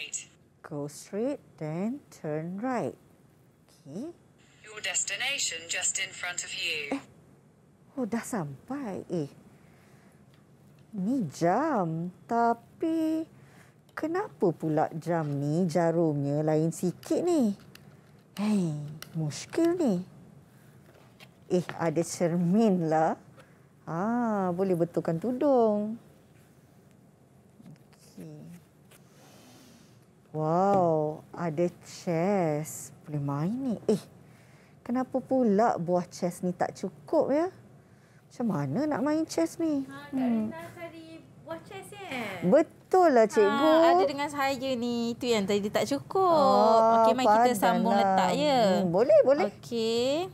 right. Go straight, then turn right. Okay. Your destination just in front of you. Eh. Oh, dah sampai. Eh. Ni jam. Tapi, kenapa pula jam ni jarumnya lain sikit ni? Hei, eh, muskil ni. Eh, ada cermin lah. Ah, boleh betulkan tudung. Wow, ada chess. Boleh main ni. Eh, kenapa pula buah chess ni tak cukup ya? Macam mana nak main chess ni? Ha, hmm. cari buah chess ya? Betul lah ha, cikgu. Ha, ada dengan saya ni. Itu yang tadi tak cukup. Oh, Okey, mari pandanglah. kita sambung lah. letak ya. Hmm, boleh, boleh. Okey.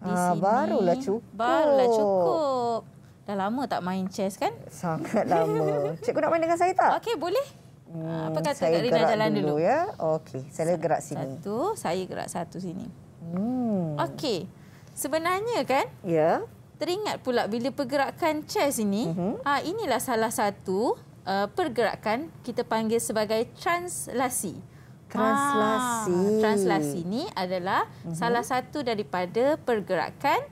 Ha, barulah cukup. Barulah cukup. Dah lama tak main chess kan? Sangat lama. cikgu nak main dengan saya tak? Okey, boleh. Ah, hmm, apa kata saya Kak Rina jalan dulu? dulu. Ya? Okey, saya satu, gerak sini. Satu, saya gerak satu sini. Hmm. Okey, sebenarnya kan, ya. teringat pula bila pergerakan chest ini, uh mhm. ah, -huh. inilah salah satu ah, pergerakan kita panggil sebagai translasi. Translasi. Ah, translasi ini adalah uh mhm. -huh. salah satu daripada pergerakan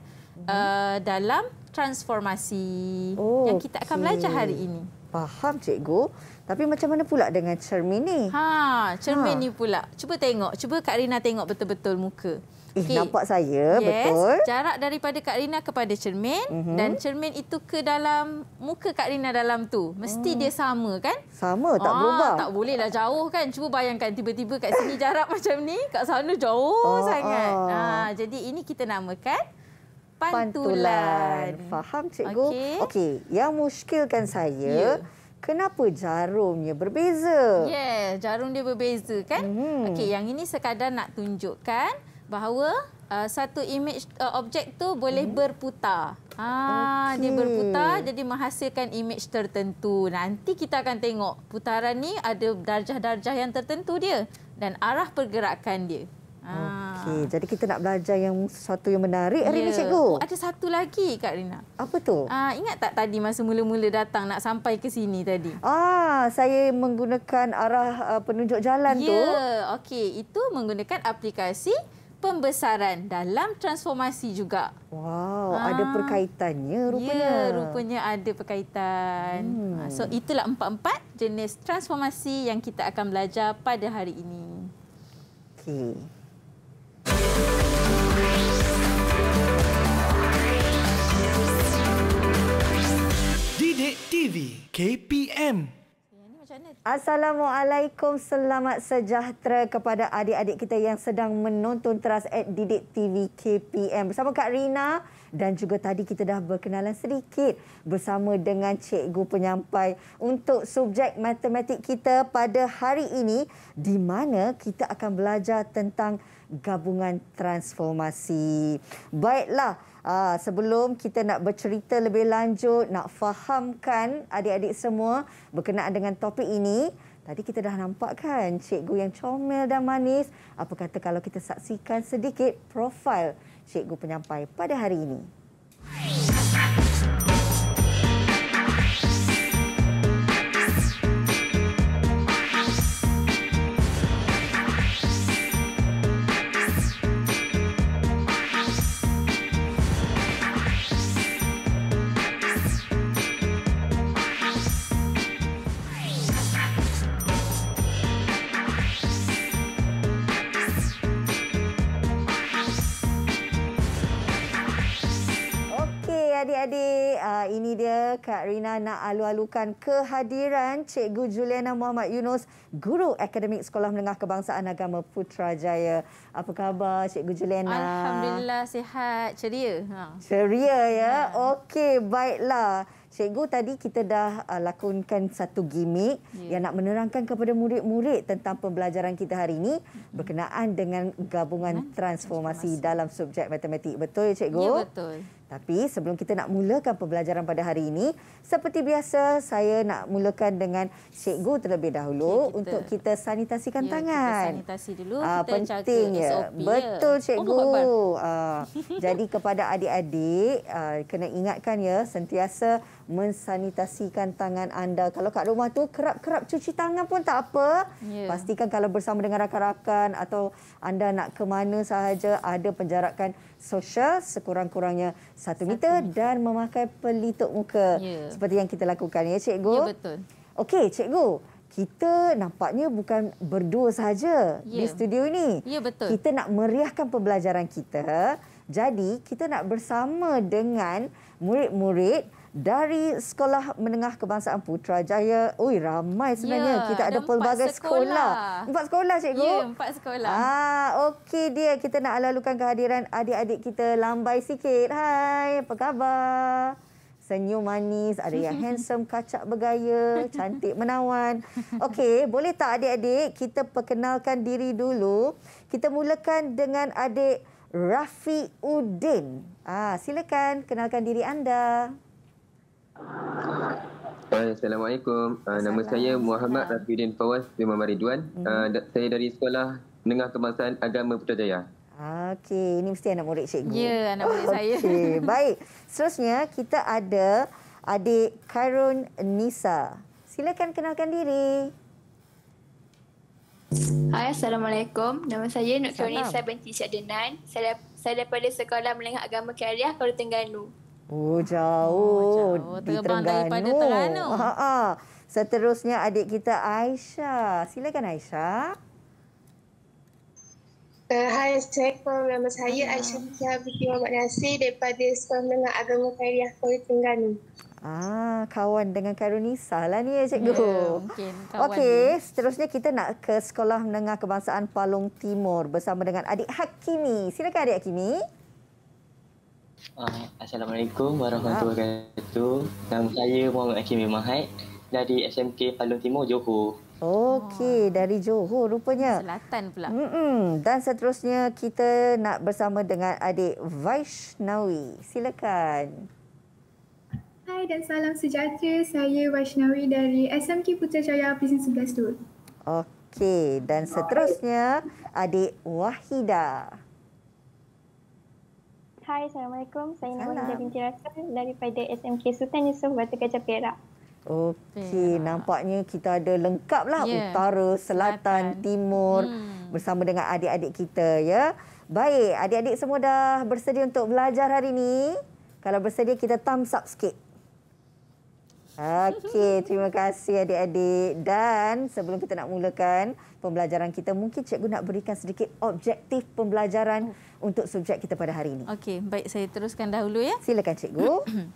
uh -huh. uh, dalam transformasi oh, yang kita akan okay. belajar hari ini. Faham, Cikgu. Tapi macam mana pula dengan cermin ni? Ha, cermin ha. ni pula. Cuba tengok, cuba Kak Rina tengok betul-betul muka. Eh, okay. nampak saya yes. betul. Jarak daripada Kak Rina kepada cermin mm-hmm. dan cermin itu ke dalam muka Kak Rina dalam tu. Mesti hmm. dia sama kan? Sama, tak ah, berubah. Tak boleh lah jauh kan. Cuba bayangkan tiba-tiba kat sini jarak macam ni, kat sana jauh oh, sangat. Oh. Ha, jadi ini kita namakan pantulan. pantulan. Faham cikgu? Okey, okay. yang muskilkan saya yeah. Kenapa jarumnya berbeza? Ya, yeah, jarum dia berbeza kan? Mm. Okey, yang ini sekadar nak tunjukkan bahawa uh, satu image uh, objek tu boleh mm. berputar. Ha, okay. dia berputar jadi menghasilkan image tertentu. Nanti kita akan tengok putaran ni ada darjah-darjah yang tertentu dia dan arah pergerakan dia. Ah. Okey, jadi kita nak belajar yang sesuatu yang menarik hari ya. ni cikgu. Oh, ada satu lagi Kak Rina. Apa tu? Ah, ingat tak tadi masa mula-mula datang nak sampai ke sini tadi? Ah, saya menggunakan arah uh, penunjuk jalan ya. tu. Ya, okey, itu menggunakan aplikasi pembesaran dalam transformasi juga. Wow, ah. ada perkaitannya rupanya. Ya, rupanya ada perkaitan. Hmm. Ah, so itulah empat-empat jenis transformasi yang kita akan belajar pada hari ini. Okey. Didik TV KPM Assalamualaikum, selamat sejahtera kepada adik-adik kita yang sedang menonton teras at Didik TV KPM. Bersama Kak Rina, dan juga tadi kita dah berkenalan sedikit bersama dengan cikgu penyampai untuk subjek matematik kita pada hari ini di mana kita akan belajar tentang gabungan transformasi. Baiklah, ah, sebelum kita nak bercerita lebih lanjut, nak fahamkan adik-adik semua berkenaan dengan topik ini, Tadi kita dah nampak kan cikgu yang comel dan manis. Apa kata kalau kita saksikan sedikit profil cikgu penyampai pada hari ini. ini dia Kak Rina nak alu-alukan kehadiran Cikgu Juliana Muhammad Yunus, Guru Akademik Sekolah Menengah Kebangsaan Agama Putrajaya. Apa khabar Cikgu Juliana? Alhamdulillah sihat, ceria. Ha. Ceria ya? Ha. Okey, baiklah. Cikgu, tadi kita dah uh, lakonkan satu gimmick yeah. yang nak menerangkan kepada murid-murid tentang pembelajaran kita hari ini berkenaan dengan gabungan transformasi, transformasi dalam subjek matematik. Betul ya, Cikgu? Ya, yeah, betul. Tapi sebelum kita nak mulakan pembelajaran pada hari ini, seperti biasa saya nak mulakan dengan cikgu terlebih dahulu okay, kita, untuk kita sanitasikan ya, tangan. Kita sanitasi dulu, Aa, ah, kita penting jaga ya. SOP. Betul oh, cikgu. Oh, ah, Aa, jadi kepada adik-adik, ah, kena ingatkan ya sentiasa mensanitasikan tangan anda. Kalau kat rumah tu kerap-kerap cuci tangan pun tak apa. Yeah. Pastikan kalau bersama dengan rakan-rakan atau anda nak ke mana sahaja ada penjarakan sosial sekurang-kurangnya satu meter, meter dan memakai pelitup muka yeah. seperti yang kita lakukan ya cikgu. Ya yeah, betul. Okey cikgu. Kita nampaknya bukan berdua sahaja yeah. di ya. studio ini. Ya yeah, betul. Kita nak meriahkan pembelajaran kita. Jadi kita nak bersama dengan murid-murid dari Sekolah Menengah Kebangsaan Putrajaya. Ui, ramai sebenarnya. Yeah, kita ada pelbagai sekolah. sekolah. Empat sekolah, cikgu? Ya, empat sekolah. Ah, Okey dia, kita nak lalukan kehadiran adik-adik kita lambai sikit. Hai, apa khabar? Senyum manis, ada yang handsome, kacak bergaya, cantik menawan. Okey, boleh tak adik-adik kita perkenalkan diri dulu? Kita mulakan dengan adik Rafi Udin. Ah, silakan kenalkan diri anda. Ah, Assalamualaikum. Ah, nama saya Muhammad Rafidin Fawaz bin Mariduan. Ah, hmm Saya dari Sekolah Menengah Kebangsaan Agama Putrajaya. Okey, ini mesti anak murid cikgu. Ya, anak murid okay. saya. Okey, baik. Seterusnya, kita ada adik Kairun Nisa. Silakan kenalkan diri. Hai, Assalamualaikum. Nama saya Nur Kairun Nisa binti Syed Saya, saya daripada Sekolah Menengah Agama Kariah, Kuala Tengganu. Oh jauh, oh, jauh. di Terengganu. Ha Seterusnya adik kita Aisyah. Silakan Aisyah. Uh, hai Assalamualaikum. Nama saya ah. Aisyah Fikir Muhammad Mohd Nasir daripada Sekolah Menengah Agama Kairiah Kuala Terengganu. Ah, kawan dengan Karunisa lah ni ya cikgu. Yeah, mungkin Okey, seterusnya kita nak ke Sekolah Menengah Kebangsaan Palung Timur bersama dengan adik Hakimi. Silakan adik Hakimi. Uh, Assalamualaikum warahmatullahi wabarakatuh. Nama saya Muhammad Hakim bin Mahat dari SMK Palung Timur Johor. Okey, oh. dari Johor rupanya. Selatan pula. Mm-mm. Dan seterusnya kita nak bersama dengan adik Vaishnawi. Silakan. Hai dan salam sejahtera. Saya Vaishnawi dari SMK Putrajaya Prison 11 Tur. Okey, dan seterusnya adik Wahida. Hai, Assalamualaikum. Saya Nurul binti Rasul daripada SMK Sultan Yusof Batu Kajar Perak. Okey, nampaknya kita ada lengkaplah yeah. utara, selatan, selatan. timur hmm. bersama dengan adik-adik kita ya. Baik, adik-adik semua dah bersedia untuk belajar hari ini? Kalau bersedia kita thumbs up sikit. Okey, terima kasih adik-adik. Dan sebelum kita nak mulakan pembelajaran kita, mungkin cikgu nak berikan sedikit objektif pembelajaran oh untuk subjek kita pada hari ini. Okey, baik saya teruskan dahulu ya. Silakan cikgu.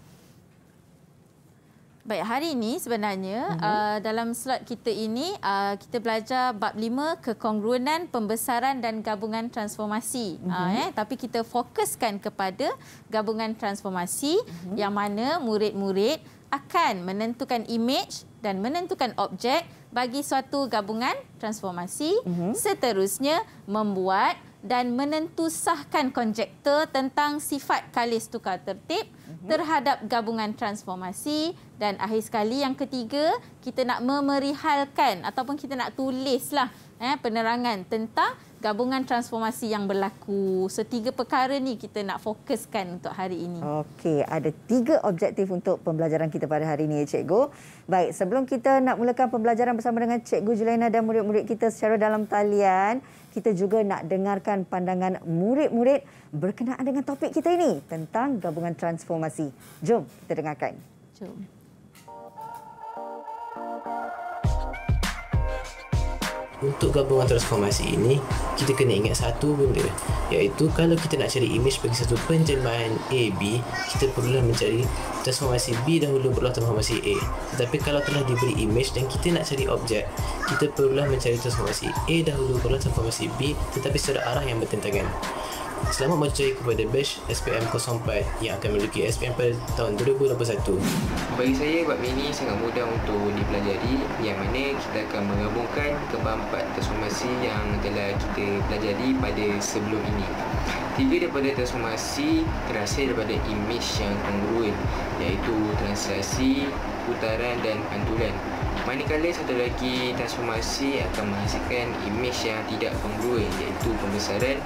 Baik, hari ini sebenarnya uh mhm. -huh. uh, dalam slot kita ini uh, kita belajar bab lima kekongruenan pembesaran dan gabungan transformasi. Uh mhm. -huh. uh, eh? Tapi kita fokuskan kepada gabungan transformasi uh mhm. -huh. yang mana murid-murid akan menentukan image dan menentukan objek bagi suatu gabungan transformasi. Uh -huh. Seterusnya membuat dan menentusahkan konjektor tentang sifat kalis tukar tertib mhm. terhadap gabungan transformasi dan akhir sekali yang ketiga kita nak memerihalkan ataupun kita nak tulislah eh, penerangan tentang gabungan transformasi yang berlaku. So tiga perkara ni kita nak fokuskan untuk hari ini. Okey, ada tiga objektif untuk pembelajaran kita pada hari ini ya cikgu. Baik, sebelum kita nak mulakan pembelajaran bersama dengan cikgu Julaina dan murid-murid kita secara dalam talian, kita juga nak dengarkan pandangan murid-murid berkenaan dengan topik kita ini tentang gabungan transformasi. Jom kita dengarkan. Jom. untuk gabungan transformasi ini, kita kena ingat satu benda iaitu kalau kita nak cari imej bagi satu penjelmaan B, kita perlulah mencari transformasi B dahulu berlaku transformasi A. Tetapi kalau telah diberi imej dan kita nak cari objek, kita perlulah mencari transformasi A dahulu berlaku transformasi B tetapi secara arah yang bertentangan. Selamat berjaya kepada Bash SPM 04 yang akan memiliki SPM pada tahun 2021. Bagi saya, bab ini sangat mudah untuk dipelajari yang mana kita akan menggabungkan keempat transformasi yang telah kita pelajari pada sebelum ini. Tiga daripada transformasi terhasil daripada image yang kongruen iaitu translasi, putaran dan pantulan. Manakala satu lagi transformasi akan menghasilkan image yang tidak kongruen iaitu pembesaran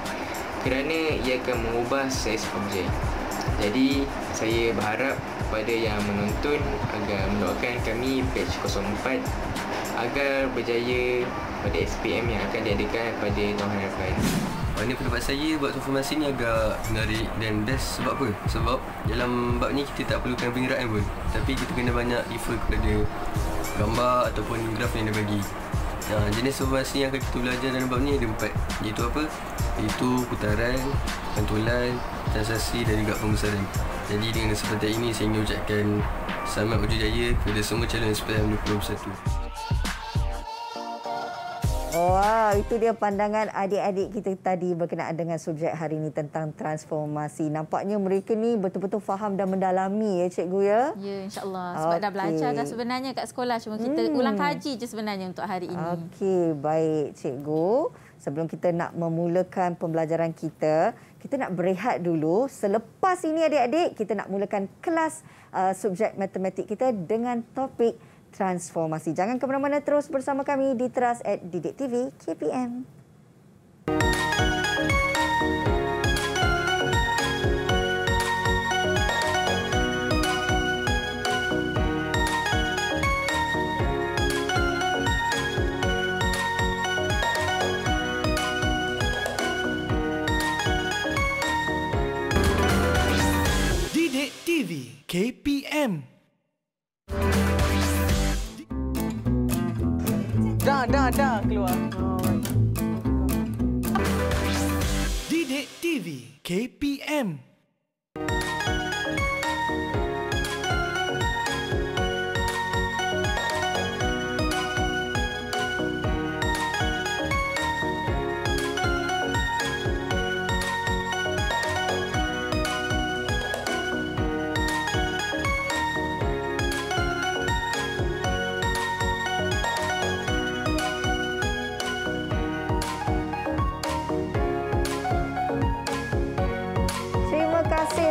kerana ia akan mengubah saiz objek. Jadi, saya berharap kepada yang menonton agar mendoakan kami Batch 04 agar berjaya pada SPM yang akan diadakan pada tahun yang akan Oh, ini pendapat saya buat tuan formasi ni agak menarik dan best sebab apa? Sebab dalam bab ni kita tak perlukan pengiraan pun tapi kita kena banyak refer kepada gambar ataupun graf yang dia bagi. Ha, jenis formasi yang akan kita belajar dalam bab ni ada empat iaitu apa? iaitu putaran, pantulan, transaksi dan juga pengusaran. Jadi dengan kesempatan ini saya ingin ucapkan selamat uji jaya kepada semua calon SPM 2021. Wow, itu dia pandangan adik-adik kita tadi berkenaan dengan subjek hari ini tentang transformasi. Nampaknya mereka ni betul-betul faham dan mendalami ya cikgu ya. Ya, insyaAllah. Sebab okay. dah belajar dah sebenarnya kat sekolah. Cuma kita hmm. ulang kaji je sebenarnya untuk hari ini. Okey, baik cikgu sebelum kita nak memulakan pembelajaran kita, kita nak berehat dulu. Selepas ini adik-adik, kita nak mulakan kelas uh, subjek matematik kita dengan topik transformasi. Jangan ke mana-mana terus bersama kami di Teras at Didik TV KPM. Musik KPM. Dah, dah, dah keluar. Didik TV KPM.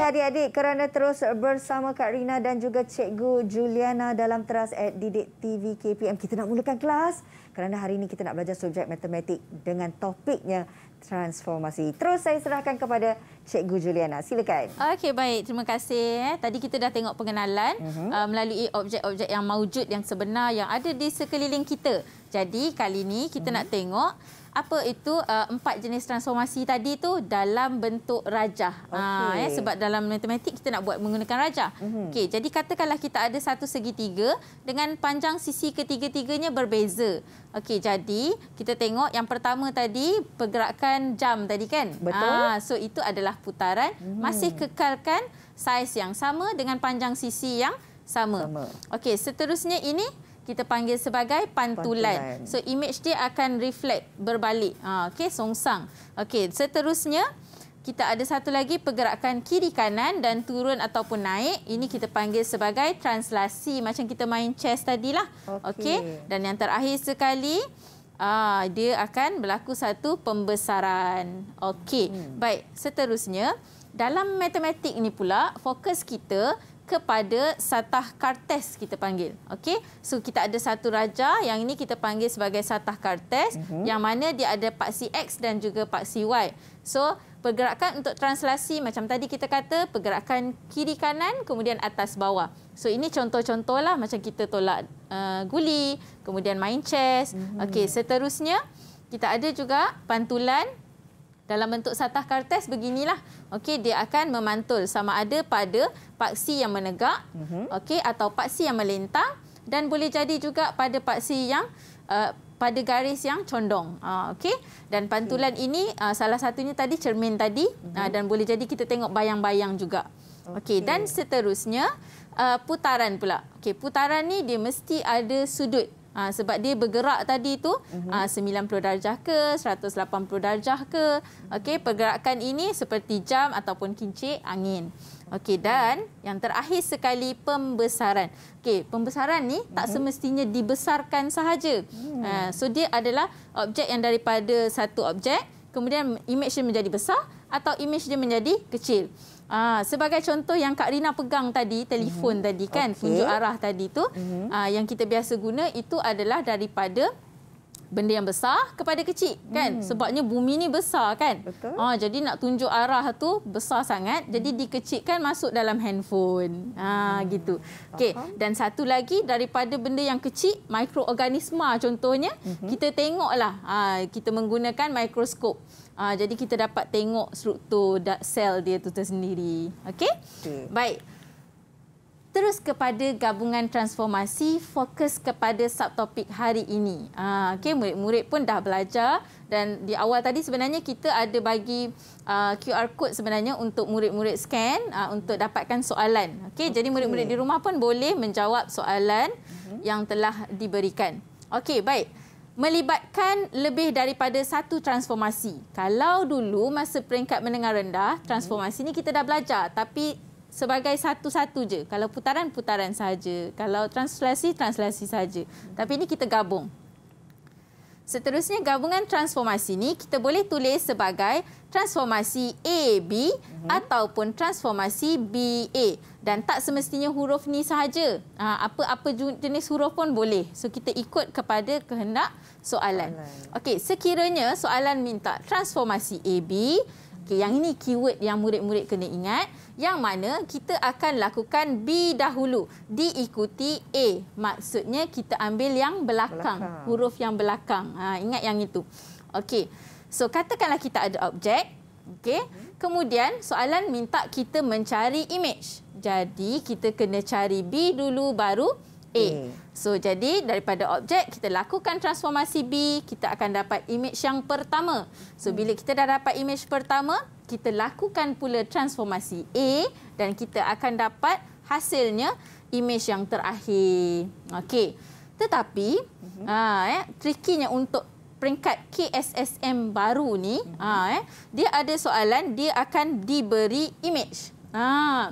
kasih adik-adik kerana terus bersama Kak Rina dan juga Cikgu Juliana dalam teras at Didik TV KPM. Kita nak mulakan kelas kerana hari ini kita nak belajar subjek matematik dengan topiknya transformasi. Terus saya serahkan kepada Cikgu Juliana. Silakan. Okey, baik. Terima kasih. Eh. Tadi kita dah tengok pengenalan mhm. uh -huh. melalui objek-objek yang mawujud yang sebenar yang ada di sekeliling kita. Jadi kali ini kita uh mhm. -huh. nak tengok apa itu uh, empat jenis transformasi tadi tu dalam bentuk rajah. Ah, okay. Uh, eh, sebab dalam matematik kita nak buat menggunakan rajah. Mm -hmm. okay, jadi katakanlah kita ada satu segitiga dengan panjang sisi ketiga-tiganya berbeza. Okay, jadi kita tengok yang pertama tadi pergerakan jam tadi kan? Betul. Aa, ah, so itu adalah putaran mm -hmm. masih kekalkan saiz yang sama dengan panjang sisi yang sama. sama. Okey, seterusnya ini kita panggil sebagai pantulan. pantulan. So image dia akan reflect berbalik. Ha, okay, songsang. Okay, seterusnya kita ada satu lagi pergerakan kiri kanan dan turun ataupun naik. Ini kita panggil sebagai translasi macam kita main chess tadilah. Okay. okay. Dan yang terakhir sekali aa, ah, dia akan berlaku satu pembesaran. Okay. Hmm. Baik, seterusnya dalam matematik ni pula fokus kita kepada satah kartes kita panggil. Okey. So kita ada satu raja yang ini kita panggil sebagai satah kartes mm -hmm. yang mana dia ada paksi X dan juga paksi Y. So pergerakan untuk translasi macam tadi kita kata pergerakan kiri kanan kemudian atas bawah. So ini contoh-contohlah macam kita tolak uh, guli, kemudian main chess. Mm -hmm. Okey, seterusnya kita ada juga pantulan dalam bentuk satah kartes beginilah. Okey, dia akan memantul sama ada pada paksi yang menegak, mm-hmm. okey atau paksi yang melintang dan boleh jadi juga pada paksi yang uh, pada garis yang condong. Uh, okey. Dan pantulan okay. Hmm. ini uh, salah satunya tadi cermin tadi mm-hmm. uh, dan boleh jadi kita tengok bayang-bayang juga. Okey, okay. dan seterusnya uh, putaran pula. Okey, putaran ni dia mesti ada sudut Aa, ha, sebab dia bergerak tadi tu mm-hmm. aa, 90 darjah ke 180 darjah ke okey pergerakan ini seperti jam ataupun kincir angin okey dan yang terakhir sekali pembesaran okey pembesaran ni mm-hmm. tak mhm. semestinya dibesarkan sahaja mm. aa, ha, so dia adalah objek yang daripada satu objek kemudian imej dia menjadi besar atau imej dia menjadi kecil Ah, sebagai contoh yang Kak Rina pegang tadi, telefon mm -hmm. tadi kan, okay. tunjuk arah tadi tu, mm -hmm. ah, yang kita biasa guna itu adalah daripada benda yang besar kepada kecil kan hmm. sebabnya bumi ni besar kan Betul. ha jadi nak tunjuk arah tu besar sangat hmm. jadi dikecilkan masuk dalam handphone ha hmm. gitu okey dan satu lagi daripada benda yang kecil mikroorganisma contohnya hmm. kita tengoklah ha kita menggunakan mikroskop ha, jadi kita dapat tengok struktur sel dia tu tersendiri okey okay. baik terus kepada gabungan transformasi fokus kepada subtopik hari ini. Ah, okay, murid-murid pun dah belajar dan di awal tadi sebenarnya kita ada bagi ah, QR code sebenarnya untuk murid-murid scan ah, untuk dapatkan soalan. Okey okay. jadi murid-murid di rumah pun boleh menjawab soalan uh-huh. yang telah diberikan. Okay, baik. Melibatkan lebih daripada satu transformasi. Kalau dulu masa peringkat menengah rendah, mhm. transformasi ini kita dah belajar tapi sebagai satu-satu je. Kalau putaran-putaran saja, kalau translasi-translasi saja. Tapi ini kita gabung. Seterusnya gabungan transformasi ni kita boleh tulis sebagai transformasi AB uh mhm. -huh. ataupun transformasi BA dan tak semestinya huruf ni sahaja. Ha, apa-apa jenis huruf pun boleh. So kita ikut kepada kehendak soalan. soalan. Okey, sekiranya soalan minta transformasi AB uh -huh. Okey, yang ini keyword yang murid-murid kena ingat. Yang mana kita akan lakukan B dahulu. Diikuti A. Maksudnya kita ambil yang belakang. belakang. Huruf yang belakang. Ha, ingat yang itu. Okey. So, katakanlah kita ada objek. Okey. Kemudian soalan minta kita mencari image. Jadi, kita kena cari B dulu baru A. Hmm. So jadi daripada objek kita lakukan transformasi B, kita akan dapat imej yang pertama. So hmm. bila kita dah dapat imej pertama, kita lakukan pula transformasi A dan kita akan dapat hasilnya imej yang terakhir. Okey. Tetapi uh ha eh trikinya untuk peringkat KSSM baru ni, uh ha eh dia ada soalan dia akan diberi imej. Ha ah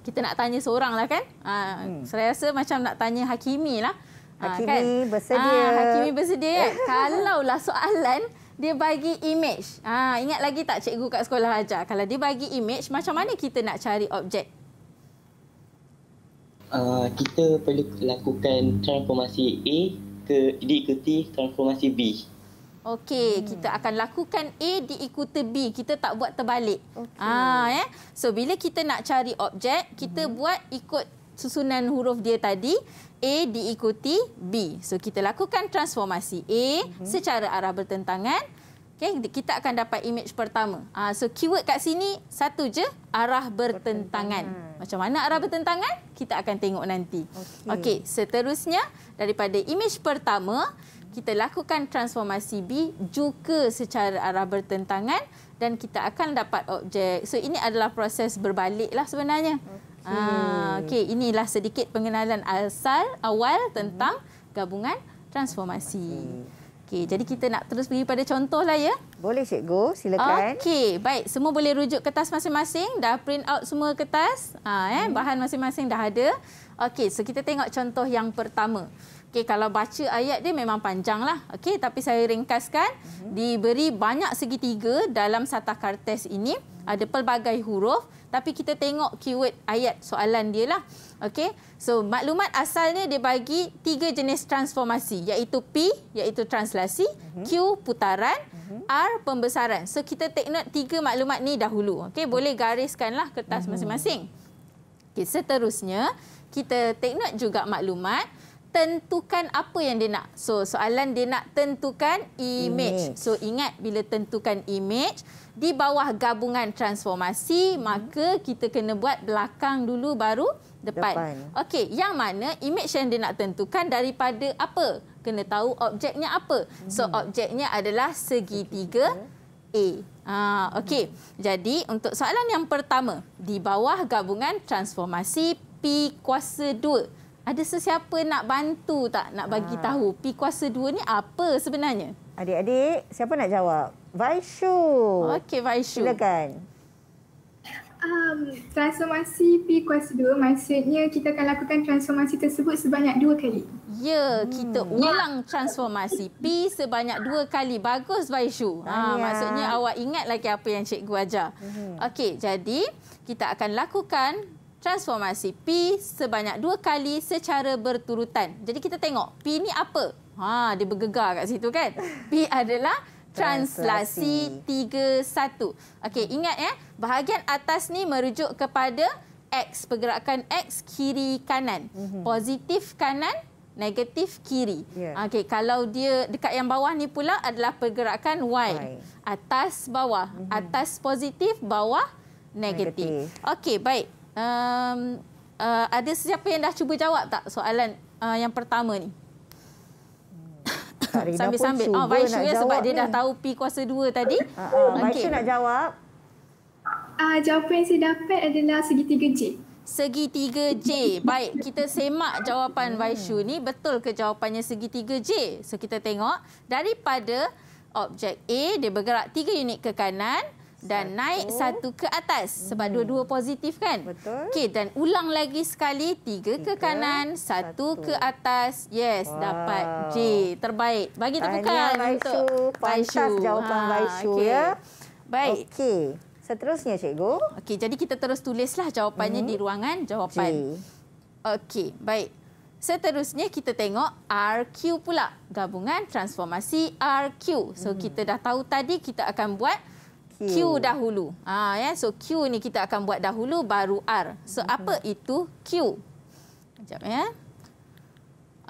kita nak tanya seorang lah kan. Ha, hmm. Saya rasa macam nak tanya Hakimi lah. Ah, Hakimi ha, kan? bersedia. Ha, Hakimi bersedia kan. Kalaulah soalan dia bagi image. Ha, ingat lagi tak cikgu kat sekolah ajar. Kalau dia bagi image macam mana kita nak cari objek? Uh, kita perlu lakukan transformasi A ke diikuti transformasi B. Okey, hmm. kita akan lakukan A diikuti B. Kita tak buat terbalik. Okay. Ha, ah, ya. eh? So, bila kita nak cari objek, kita hmm. buat ikut susunan huruf dia tadi. A diikuti B. So, kita lakukan transformasi A hmm. secara arah bertentangan. Okay, kita akan dapat image pertama. Ha, so, keyword kat sini satu je, arah bertentangan. bertentangan. Macam mana arah bertentangan? Kita akan tengok nanti. Okey, okay, seterusnya daripada image pertama, kita lakukan transformasi B juga secara arah bertentangan dan kita akan dapat objek. So ini adalah proses berbaliklah sebenarnya. Okey, ah, okay. inilah sedikit pengenalan asal awal tentang gabungan transformasi. Okey, jadi kita nak terus pergi pada contoh lah ya. Boleh sih cikgu, silakan. Okay, baik. Semua boleh rujuk kertas masing-masing. Dah print out semua kertas. Ha, eh, hmm. bahan masing-masing dah ada. Okay, so kita tengok contoh yang pertama. Okey, kalau baca ayat dia memang panjang lah. Okey, tapi saya ringkaskan. Mm -hmm. Diberi banyak segitiga dalam satah kartes ini. Mm -hmm. Ada pelbagai huruf. Tapi kita tengok keyword ayat soalan dia lah. Okey, so maklumat asalnya dia bagi tiga jenis transformasi. Iaitu P, iaitu translasi. Mm -hmm. Q, putaran. Mhm. R pembesaran. So kita take note tiga maklumat ni dahulu. Okey, mhm. boleh gariskanlah kertas mhm. masing-masing. Okey, seterusnya kita take note juga maklumat tentukan apa yang dia nak. So soalan dia nak tentukan image. image. So ingat bila tentukan image di bawah gabungan transformasi hmm. maka kita kena buat belakang dulu baru depan. depan. Okey, yang mana image yang dia nak tentukan daripada apa? Kena tahu objeknya apa. Hmm. So objeknya adalah segitiga, A. Ha, okey. Hmm. Jadi untuk soalan yang pertama di bawah gabungan transformasi P kuasa 2 ada sesiapa nak bantu tak nak bagi ha. tahu pi kuasa dua ni apa sebenarnya? Adik-adik, siapa nak jawab? Vaishu. Okey, Vaishu. Silakan. Um, transformasi pi kuasa dua maksudnya kita akan lakukan transformasi tersebut sebanyak dua kali. Ya, kita hmm. ulang transformasi pi sebanyak dua kali. Bagus, Vaishu. Ha, maksudnya awak ingat lagi apa yang cikgu ajar. Hmm. Okey, jadi kita akan lakukan transformasi P sebanyak dua kali secara berturutan. Jadi kita tengok P ni apa? Ha, dia bergegar kat situ kan? P adalah translasi 3-1. Okey, ingat ya. Bahagian atas ni merujuk kepada X. Pergerakan X kiri kanan. Mhm. Positif kanan, negatif kiri. Yeah. Okey, kalau dia dekat yang bawah ni pula adalah pergerakan Y. Atas, bawah. Mhm. Atas positif, bawah negatif. negatif. Okey, baik um, uh, ada sesiapa yang dah cuba jawab tak soalan uh, yang pertama ni? Sambil-sambil. Oh, Vaishu ya sebab ni. dia dah tahu P kuasa 2 tadi. Uh, ah, uh, ah, okay. Vaishu nak jawab. Uh, jawapan yang saya dapat adalah segitiga J. Segitiga J. Baik, kita semak jawapan Vaishu ni. Betul ke jawapannya segitiga J? So, kita tengok. Daripada objek A, dia bergerak 3 unit ke kanan dan satu. naik satu ke atas sebab hmm. dua-dua positif kan? Betul. Okey dan ulang lagi sekali tiga, tiga ke kanan, satu, satu ke atas. Yes, wow. dapat J. Terbaik. Bagi tepukan untuk Baishu. jawapan ha, Baishu okay. ya. Baik. Okey. Seterusnya cikgu. Okey, jadi kita terus tulislah jawapannya hmm. di ruangan jawapan. Okey, baik. Seterusnya kita tengok RQ pula. Gabungan transformasi RQ. So hmm. kita dah tahu tadi kita akan buat Q dahulu. Ha, ya? So Q ni kita akan buat dahulu baru R. So mhm. apa itu Q? Sekejap ya.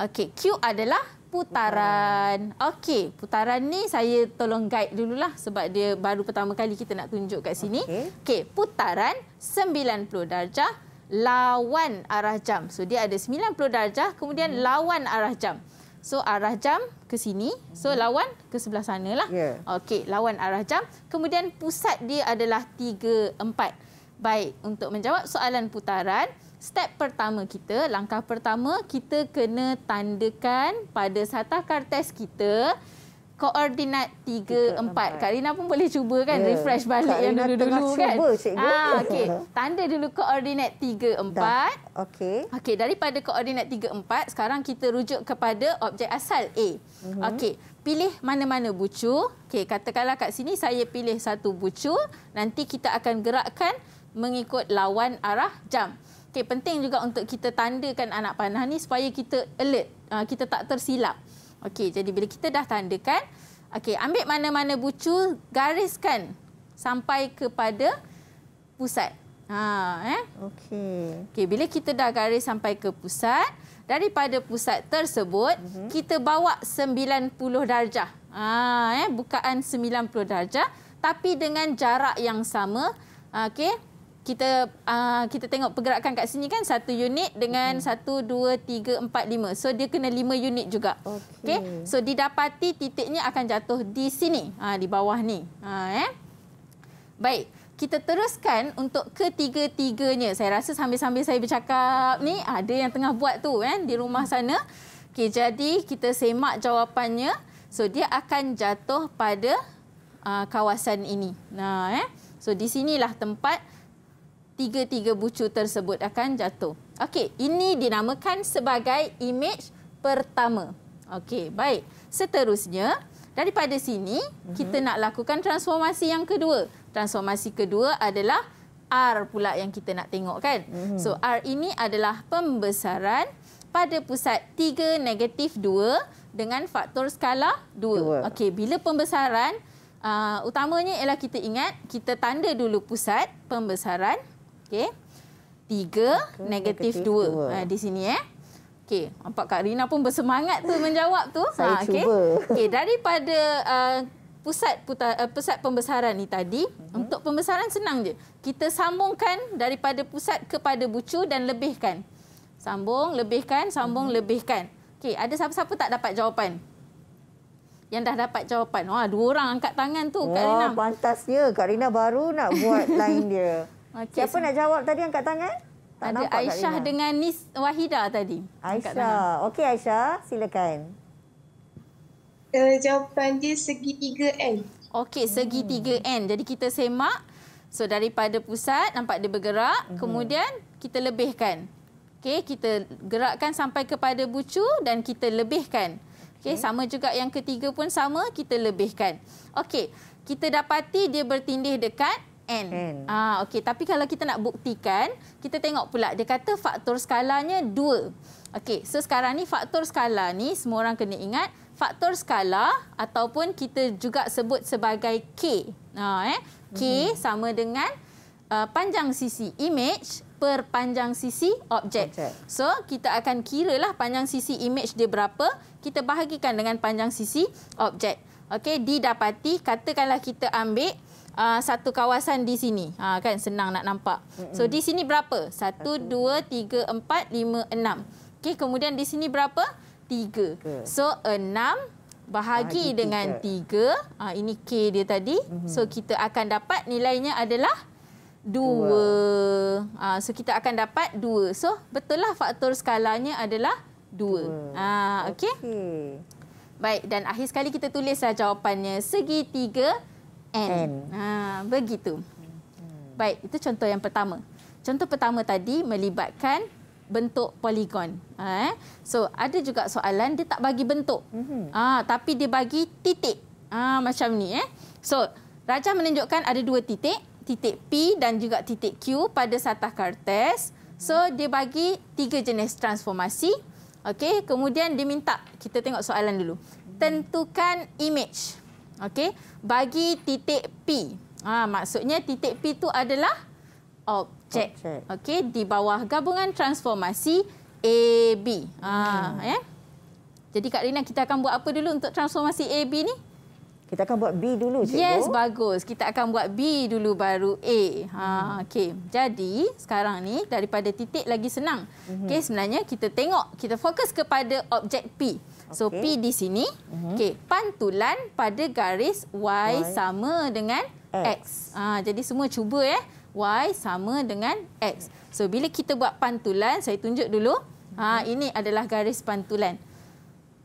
Okey, Q adalah putaran. Okey, putaran ni saya tolong guide dululah sebab dia baru pertama kali kita nak tunjuk kat sini. Okey, okay, putaran 90 darjah lawan arah jam. So dia ada 90 darjah kemudian mhm. lawan arah jam. So arah jam ke sini. So lawan ke sebelah sana lah. Yeah. Okey, lawan arah jam. Kemudian pusat dia adalah 3, 4. Baik, untuk menjawab soalan putaran. Step pertama kita, langkah pertama kita kena tandakan pada satah kartes kita koordinat 3, 3 4. Karina pun boleh cuba kan yeah. refresh balik Kak yang dulu-dulu kan. Cuba, ha okey. Tanda dulu koordinat 3 4. Okey. Okey, daripada koordinat 3 4 sekarang kita rujuk kepada objek asal A. Mm-hmm. Okey. Pilih mana-mana bucu. Okey, katakanlah kat sini saya pilih satu bucu, nanti kita akan gerakkan mengikut lawan arah jam. Okey, penting juga untuk kita tandakan anak panah ni supaya kita alert, ah, kita tak tersilap. Okey, jadi bila kita dah tandakan, okey, ambil mana-mana bucu, gariskan sampai kepada pusat. Ha, eh. Okey. Okey, bila kita dah garis sampai ke pusat, daripada pusat tersebut, uh mhm. -huh. kita bawa 90 darjah. Ha, eh, bukaan 90 darjah tapi dengan jarak yang sama. Okey kita uh, kita tengok pergerakan kat sini kan satu unit dengan hmm satu dua tiga empat lima so dia kena lima unit juga okay. okay so didapati titiknya akan jatuh di sini uh, di bawah ni uh, eh baik kita teruskan untuk ketiga-tiganya. Saya rasa sambil-sambil saya bercakap ni ada yang tengah buat tu kan di rumah sana. Okey jadi kita semak jawapannya. So dia akan jatuh pada uh, kawasan ini. Nah eh. So di sinilah tempat tiga-tiga bucu tersebut akan jatuh. Okey, ini dinamakan sebagai image pertama. Okey, baik. Seterusnya, daripada sini mhm. kita nak lakukan transformasi yang kedua. Transformasi kedua adalah R pula yang kita nak tengok kan. Mhm. So R ini adalah pembesaran pada pusat 3 negatif 2 dengan faktor skala 2. Okey, bila pembesaran uh, utamanya ialah kita ingat kita tanda dulu pusat pembesaran Okey. Tiga, okay, negatif dua. Ah, di sini. eh. Okey, nampak Kak Rina pun bersemangat tu menjawab tu. ha, ah, okay. Okey, daripada uh, pusat puta, uh, pusat pembesaran ni tadi, uh mhm. -huh. untuk pembesaran senang je. Kita sambungkan daripada pusat kepada bucu dan lebihkan. Sambung, lebihkan, sambung, uh mhm. -huh. lebihkan. Okey, ada siapa-siapa tak dapat jawapan? Yang dah dapat jawapan. Wah, dua orang angkat tangan tu Wah, Kak Rina. Wah, pantasnya. Kak Rina baru nak buat line dia. Okay. Siapa nak jawab tadi angkat tangan? Tak Ada Aisyah dengan Nis Wahida tadi. Aisyah. Okey Aisyah, silakan. Uh, jawapan dia segi 3N. Okey, segi 3N. Hmm. Jadi kita semak. So daripada pusat nampak dia bergerak, uh kemudian kita lebihkan. Okey, kita gerakkan sampai kepada bucu dan kita lebihkan. Okey, okay. sama juga yang ketiga pun sama, kita lebihkan. Okey, kita dapati dia bertindih dekat N. N. Ah, okey. Tapi kalau kita nak buktikan, kita tengok pula. Dia kata faktor skalanya 2. Okey, so sekarang ni faktor skala ni semua orang kena ingat. Faktor skala ataupun kita juga sebut sebagai K. Ah, eh. K mm -hmm. sama dengan uh, panjang sisi image per panjang sisi objek. So, kita akan kira lah panjang sisi image dia berapa. Kita bahagikan dengan panjang sisi objek. Okey, didapati katakanlah kita ambil uh, satu kawasan di sini. Ha, kan senang nak nampak. So di sini berapa? Satu, satu. dua, tiga, empat, lima, enam. Okay, kemudian di sini berapa? Tiga. So enam bahagi, bahagi dengan tiga. tiga. Ha, ini K dia tadi. Mm-hmm. So kita akan dapat nilainya adalah dua. dua. Ha, so kita akan dapat dua. So betullah faktor skalanya adalah dua. dua. Ha, Okey. Okay. Baik, dan akhir sekali kita tulislah jawapannya. Segitiga... N. N. Ha, begitu. Hmm. Baik, itu contoh yang pertama. Contoh pertama tadi melibatkan bentuk poligon. Ha, eh? So, ada juga soalan dia tak bagi bentuk. Mhm. Ha, tapi dia bagi titik. Ha, macam ni. Eh? So, Raja menunjukkan ada dua titik. Titik P dan juga titik Q pada satah kartes. So, dia bagi tiga jenis transformasi. Okey, kemudian diminta kita tengok soalan dulu. Tentukan image okey bagi titik P ha, maksudnya titik P itu adalah objek, objek. okey di bawah gabungan transformasi AB ha hmm. ya jadi Kak Rina kita akan buat apa dulu untuk transformasi AB ni kita akan buat B dulu cikgu yes bagus kita akan buat B dulu baru A ha hmm. okey jadi sekarang ni daripada titik lagi senang hmm. okey sebenarnya kita tengok kita fokus kepada objek P So P di sini. Uh mhm. -huh. okay, pantulan pada garis Y, y. sama dengan X. X. Ha, jadi semua cuba ya. Y sama dengan X. So bila kita buat pantulan, saya tunjuk dulu. Ha, ini adalah garis pantulan.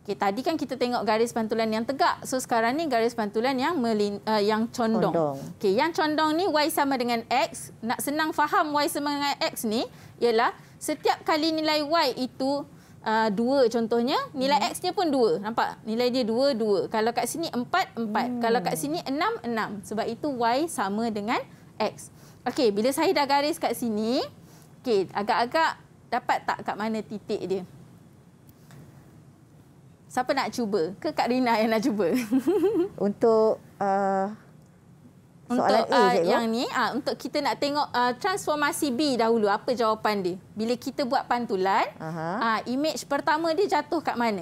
Okay, tadi kan kita tengok garis pantulan yang tegak. So sekarang ni garis pantulan yang melin, uh, yang condong. condong. Okay, yang condong ni Y sama dengan X. Nak senang faham Y sama dengan X ni, ialah setiap kali nilai Y itu 2 ah, contohnya, nilai hmm. X-nya pun 2. Nampak? Nilai dia 2, 2. Kalau kat sini 4, 4. Hmm. Kalau kat sini 6, 6. Sebab itu Y sama dengan X. Okey, bila saya dah garis kat sini, okey, agak-agak dapat tak kat mana titik dia? Siapa nak cuba? Ke Kak Rina yang nak cuba? Untuk... Uh untuk, A uh, yang ni uh, untuk kita nak tengok uh, transformasi B dahulu apa jawapan dia. Bila kita buat pantulan, uh, image pertama dia jatuh kat mana?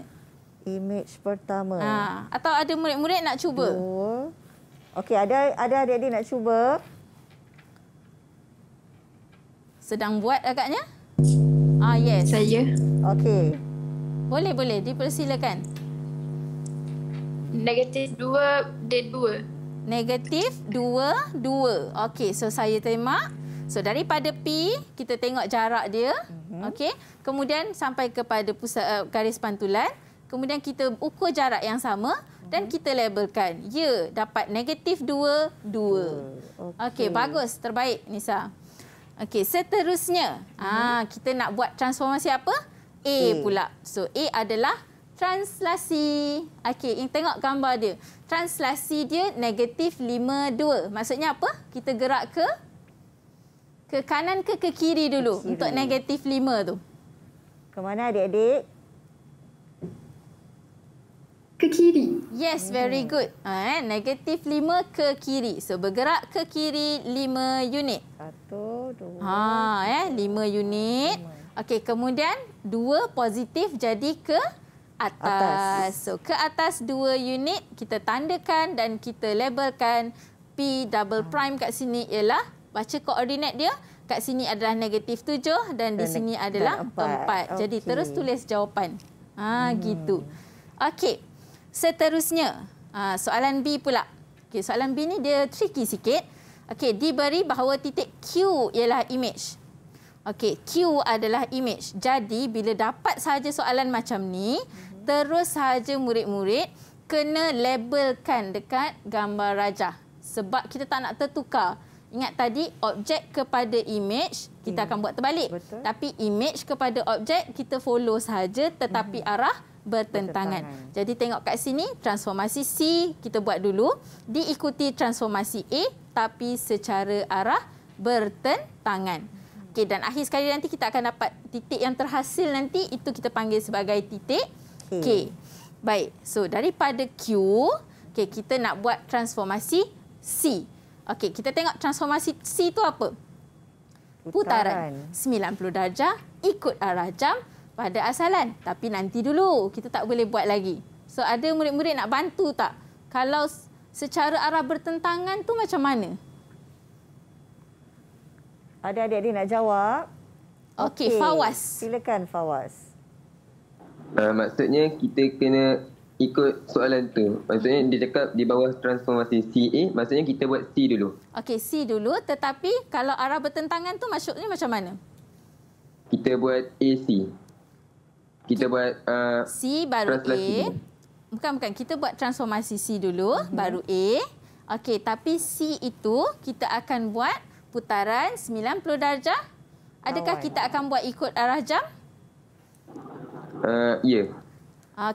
Image pertama. Uh, atau ada murid-murid nak cuba? Okey, ada ada adik-adik nak cuba. Sedang buat agaknya? Ah yes. Saya. Okey. Boleh boleh dipersilakan. Negatif 2 dan 2. Negatif 2, 2. Okey, so saya terima. So daripada P, kita tengok jarak dia. Mhm. Okey, kemudian sampai kepada pusat, uh, eh, garis pantulan. Kemudian kita ukur jarak yang sama dan mhm. kita labelkan. Ya, dapat negatif 2, 2. Okey, okay, bagus. Terbaik, Nisa. Okey, seterusnya. Uh -huh. ah, mhm. kita nak buat transformasi apa? A, A. pula. So A adalah... Translasi. Okey, tengok gambar dia. Translasi dia negatif 5.2. Maksudnya apa? Kita gerak ke ke kanan ke ke kiri dulu ke kiri. untuk negatif 5 tu. Ke mana adik-adik? Ke kiri. Yes, very hmm. good. Ha, eh? Negatif 5 ke kiri. So, bergerak ke kiri 5 unit. Satu, dua. Ha, eh? 5 unit. Okey, kemudian 2 positif jadi ke atas. atas. So ke atas dua unit kita tandakan dan kita labelkan P double ah. prime kat sini ialah baca koordinat dia. Kat sini adalah negatif tujuh dan, di sini adalah empat. Okay. Jadi terus tulis jawapan. Ha, hmm. gitu. Okey, seterusnya ha, soalan B pula. Okey, soalan B ni dia tricky sikit. Okey, diberi bahawa titik Q ialah image. Okey, Q adalah image. Jadi bila dapat saja soalan macam ni, mm-hmm. terus saja murid-murid kena labelkan dekat gambar rajah. Sebab kita tak nak tertukar. Ingat tadi objek kepada image kita hmm. akan buat terbalik. Betul. Tapi image kepada objek kita follow saja tetapi hmm. arah bertentangan. bertentangan. Jadi tengok kat sini transformasi C kita buat dulu diikuti transformasi A tapi secara arah bertentangan. Okey dan akhir sekali nanti kita akan dapat titik yang terhasil nanti itu kita panggil sebagai titik K. K. Baik. So daripada Q, okey kita nak buat transformasi C. Okey, kita tengok transformasi C itu apa? Putaran. Putaran 90 darjah ikut arah jam pada asalan. Tapi nanti dulu kita tak boleh buat lagi. So ada murid-murid nak bantu tak? Kalau secara arah bertentangan tu macam mana? Ada adik-adik nak jawab? Okey, okay. Fawaz. Silakan Fawaz. Uh, maksudnya kita kena ikut soalan tu. Maksudnya dia cakap di bawah transformasi CA, maksudnya kita buat C dulu. Okey, C dulu tetapi kalau arah bertentangan tu maksudnya macam mana? Kita buat C. Kita okay. buat uh, C baru A. Bukan-bukan, kita buat transformasi C dulu, mm -hmm. baru A. Okey, tapi C itu kita akan buat putaran 90 darjah. Adakah kita akan buat ikut arah jam? Uh, ya. Yeah.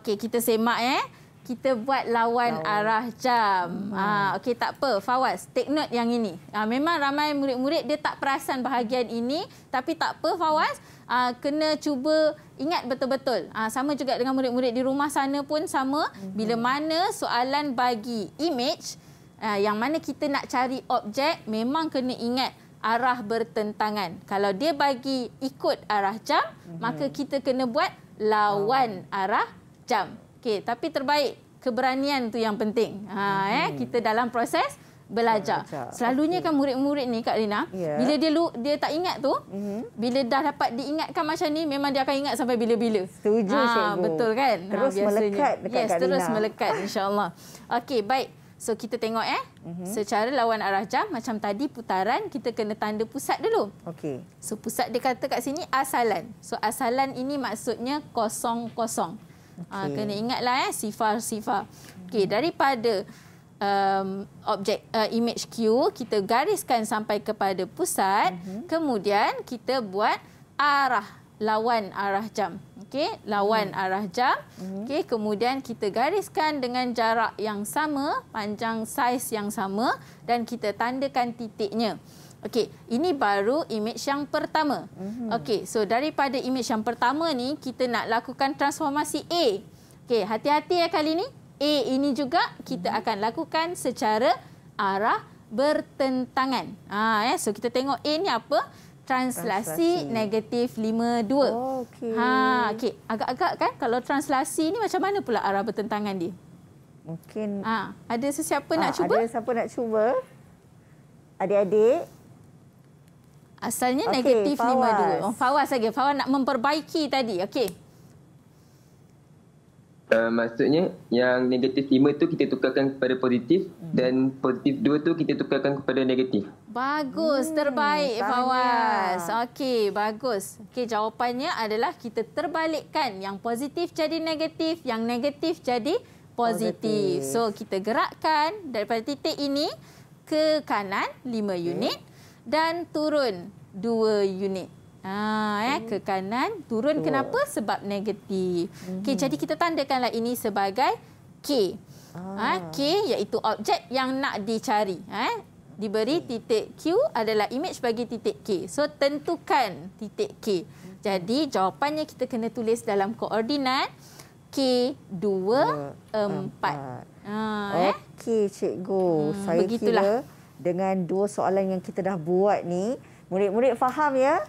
Okey, kita semak eh. Kita buat lawan, lawan. arah jam. Hmm. Ah, Okey, tak apa. Fawaz, take note yang ini. Ah, memang ramai murid-murid dia tak perasan bahagian ini. Tapi tak apa, Fawaz. Ah, kena cuba ingat betul-betul. Ah, sama juga dengan murid-murid di rumah sana pun sama. Hmm. Bila mana soalan bagi image, Ah, yang mana kita nak cari objek memang kena ingat arah bertentangan. Kalau dia bagi ikut arah jam, mm -hmm. maka kita kena buat lawan oh. arah jam. Okey, tapi terbaik keberanian tu yang penting. Ha mm -hmm. eh kita dalam proses belajar. belajar. Selalunya okay. kan murid-murid ni Kak Lina, yeah. bila dia lu dia tak ingat tu, mm -hmm. bila dah dapat diingatkan macam ni memang dia akan ingat sampai bila-bila. Setuju ha, Cikgu. betul kan? Terus ha, melekat dekat yes, Kak Lina. Yes, terus melekat insya-Allah. Okey, baik. So kita tengok eh mm-hmm. secara lawan arah jam macam tadi putaran kita kena tanda pusat dulu. Okey. So pusat dia kata kat sini asalan. So asalan ini maksudnya kosong-kosong. Ah, okay. Ha, kena ingatlah eh sifar-sifar. Okey daripada um, objek uh, image Q kita gariskan sampai kepada pusat mm-hmm. kemudian kita buat arah lawan arah jam. Okey, lawan hmm. arah jam. Hmm. Okey, kemudian kita gariskan dengan jarak yang sama, panjang saiz yang sama dan kita tandakan titiknya. Okey, ini baru imej yang pertama. Hmm. Okey, so daripada imej yang pertama ni kita nak lakukan transformasi A. Okey, hati-hati ya kali ni. A ini juga kita hmm. akan lakukan secara arah bertentangan. ha, ya, so kita tengok A ni apa? translasi, translasi. negatif 5 2. Oh, okey. Ha okey. Agak-agak kan kalau translasi ni macam mana pula arah bertentangan dia? Mungkin ha ada sesiapa ha, nak ah, cuba? Ada siapa nak cuba? Adik-adik Asalnya okay, negatif 5 2. Oh, Fawaz lagi. Fawaz nak memperbaiki tadi. Okey. Uh, maksudnya yang negatif 5 tu kita tukarkan kepada positif hmm. dan positif 2 tu kita tukarkan kepada negatif. Bagus, hmm, terbaik tanya. Fawaz. Okey, bagus. Okey, jawapannya adalah kita terbalikkan yang positif jadi negatif, yang negatif jadi positif. positif. So kita gerakkan daripada titik ini ke kanan 5 unit dan turun 2 unit. Ha, eh, ke kanan turun Betul. kenapa? Sebab negatif. Hmm. Okey, jadi kita tandakanlah ini sebagai K. Ah. Ha, K iaitu objek yang nak dicari. Ah, eh. Diberi titik Q adalah imej bagi titik K. So, tentukan titik K. Jadi, jawapannya kita kena tulis dalam koordinat K2, 4. Ha, Okey, eh? cikgu. Hmm, Saya begitulah. kira dengan dua soalan yang kita dah buat ni, murid-murid faham ya?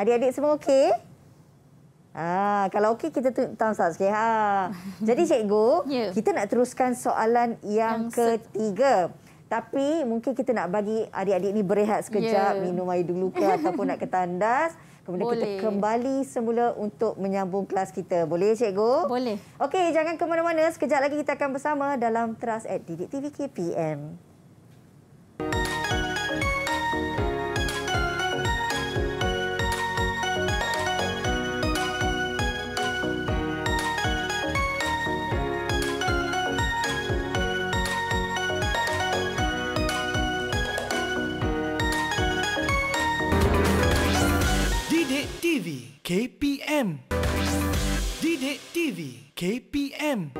Adik-adik semua okey? Ha, kalau okey, kita tu thumbs up sikit. Ha. Jadi, cikgu, yeah. kita nak teruskan soalan yang, yang ketiga. Tapi mungkin kita nak bagi adik-adik ni berehat sekejap, yeah. minum air dulu ke ataupun nak ketandas. Kemudian Boleh. kita kembali semula untuk menyambung kelas kita. Boleh, cikgu? Boleh. Okey, jangan ke mana-mana. Sekejap lagi kita akan bersama dalam Trust at Didik TV KPM. TV KPM Didik TV KPM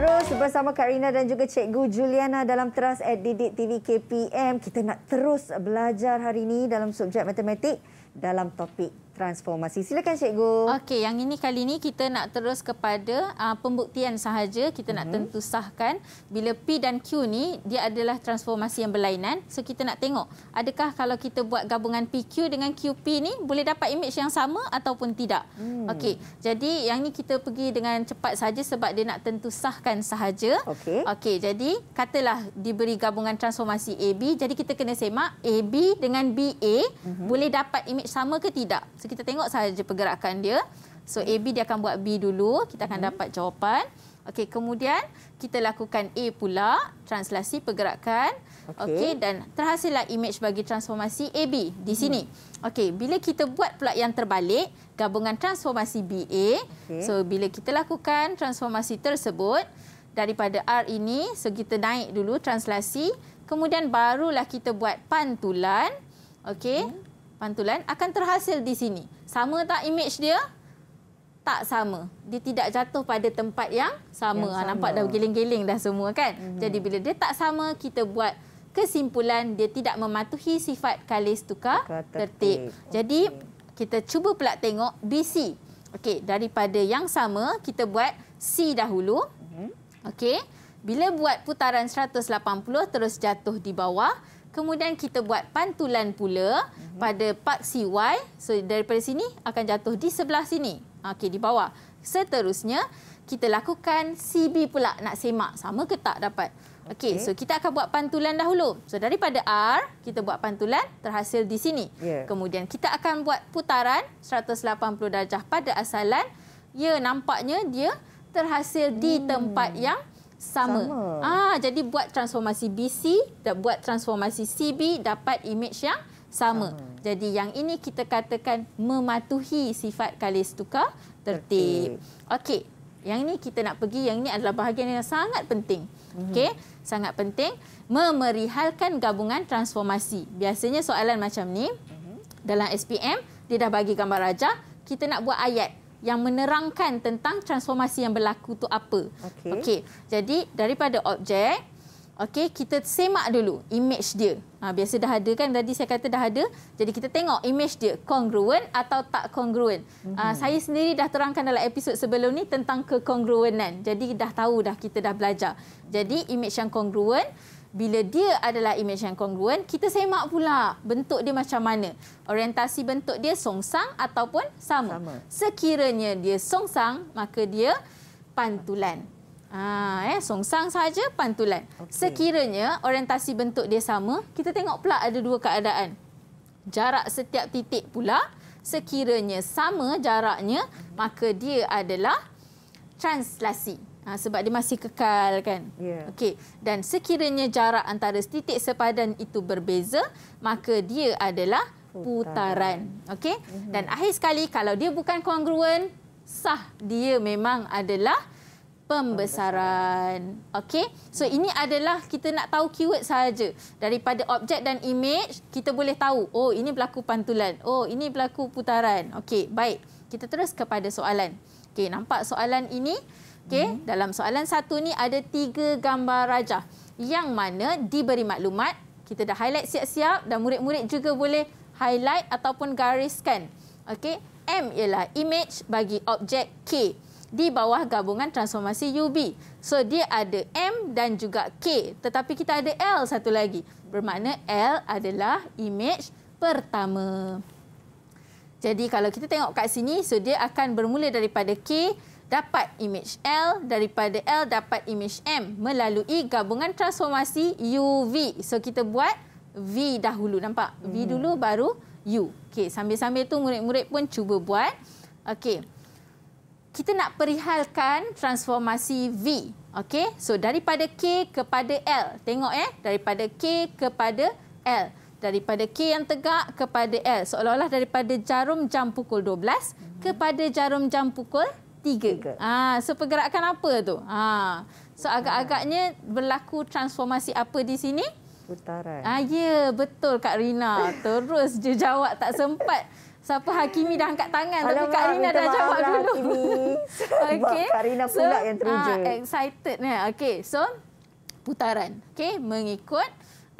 terus bersama Karina dan juga Cikgu Juliana dalam teras at Didik TV KPM. Kita nak terus belajar hari ini dalam subjek matematik dalam topik transformasi. Silakan Cikgu. Okey, yang ini kali ini kita nak terus kepada uh, pembuktian sahaja. Kita nak mm -hmm. tentusahkan bila P dan Q ni dia adalah transformasi yang berlainan. So kita nak tengok adakah kalau kita buat gabungan PQ dengan QP ni boleh dapat image yang sama ataupun tidak. Mm. Okey. Jadi yang ini kita pergi dengan cepat saja sebab dia nak tentu sahkan sahaja. Okey. Okey, jadi katalah diberi gabungan transformasi AB. Jadi kita kena semak AB dengan BA mm -hmm. boleh dapat image sama ke tidak. So, kita tengok sahaja pergerakan dia. So okay. AB dia akan buat B dulu, kita akan mm-hmm. dapat jawapan. Okey, kemudian kita lakukan A pula, translasi pergerakan. Okey, okay, dan terhasillah imej bagi transformasi AB di mm-hmm. sini. Okey, bila kita buat pula yang terbalik, gabungan transformasi BA. Okay. So bila kita lakukan transformasi tersebut daripada R ini, so kita naik dulu translasi, kemudian barulah kita buat pantulan. Okey. Mm-hmm pantulan akan terhasil di sini. Sama tak image dia? Tak sama. Dia tidak jatuh pada tempat yang sama. Yang ah, sama. Nampak dah geling-geling dah semua kan? Mm -hmm. Jadi bila dia tak sama, kita buat kesimpulan dia tidak mematuhi sifat kalis tukar, tertib. Okay. Jadi kita cuba pula tengok BC. Okey, daripada yang sama, kita buat C dahulu. Mm Okey. Bila buat putaran 180, terus jatuh di bawah. Kemudian kita buat pantulan pula mm -hmm. pada part CY. So daripada sini akan jatuh di sebelah sini. Okey, di bawah. Seterusnya, kita lakukan CB pula nak semak. Sama ke tak dapat? Okey, okay. so kita akan buat pantulan dahulu. So daripada R, kita buat pantulan terhasil di sini. Yeah. Kemudian kita akan buat putaran 180 darjah pada asalan. Ya, nampaknya dia terhasil di hmm. tempat yang sama. sama. Ah, jadi buat transformasi BC dan buat transformasi CB dapat image yang sama. sama. Jadi yang ini kita katakan mematuhi sifat kalis tukar tertib. Okey. Yang ini kita nak pergi yang ini adalah bahagian yang sangat penting. Mhm. Okey, mm -hmm. sangat penting memerihalkan gabungan transformasi. Biasanya soalan macam ni mm -hmm. dalam SPM dia dah bagi gambar rajah, kita nak buat ayat yang menerangkan tentang transformasi yang berlaku tu apa. Okey. Okay. Jadi daripada objek, okey kita semak dulu image dia. Ha, biasa dah ada kan tadi saya kata dah ada. Jadi kita tengok image dia congruent atau tak congruent. Mm-hmm. Ha, mhm. saya sendiri dah terangkan dalam episod sebelum ni tentang kekongruenan. Jadi dah tahu dah kita dah belajar. Jadi image yang congruent bila dia adalah imej yang kongruen, kita semak pula bentuk dia macam mana. Orientasi bentuk dia songsang ataupun sama. sama. Sekiranya dia songsang, maka dia pantulan. Ha, eh, songsang saja pantulan. Okay. Sekiranya orientasi bentuk dia sama, kita tengok pula ada dua keadaan. Jarak setiap titik pula, sekiranya sama jaraknya, maka dia adalah translasi. Ha, sebab dia masih kekal kan. Yeah. Okey. Dan sekiranya jarak antara titik sepadan itu berbeza, maka dia adalah putaran. putaran. Okey. Mm-hmm. Dan akhir sekali kalau dia bukan kongruen, sah dia memang adalah pembesaran. pembesaran. Okey. So ini adalah kita nak tahu keyword saja. Daripada objek dan image, kita boleh tahu oh ini berlaku pantulan. Oh ini berlaku putaran. Okey, baik. Kita terus kepada soalan. Okey, nampak soalan ini Okey, hmm. dalam soalan satu ni ada tiga gambar rajah yang mana diberi maklumat. Kita dah highlight siap-siap dan murid-murid juga boleh highlight ataupun gariskan. Okey, M ialah image bagi objek K di bawah gabungan transformasi UB. So dia ada M dan juga K. Tetapi kita ada L satu lagi. Bermakna L adalah image pertama. Jadi kalau kita tengok kat sini, so dia akan bermula daripada K dapat image L daripada L dapat image M melalui gabungan transformasi UV. So kita buat V dahulu nampak? V hmm. dulu baru U. Okey, sambil-sambil tu murid-murid pun cuba buat. Okey. Kita nak perihalkan transformasi V. Okey. So daripada K kepada L. Tengok eh, daripada K kepada L. Daripada K yang tegak kepada L. Seolah-olah daripada jarum jam pukul 12 hmm. kepada jarum jam pukul tiga. tiga. Ah, ha, so pergerakan apa tu? Ha. So ah. agak-agaknya berlaku transformasi apa di sini? Putaran. Ah, ya, betul Kak Rina. Terus je jawab tak sempat. Siapa Hakimi dah angkat tangan Alamak, tapi Kak Rina dah jawab lah dulu. Okey. Kak Rina pula so, yang teruja. Ah, excited ni. Okey. So putaran. Okey, mengikut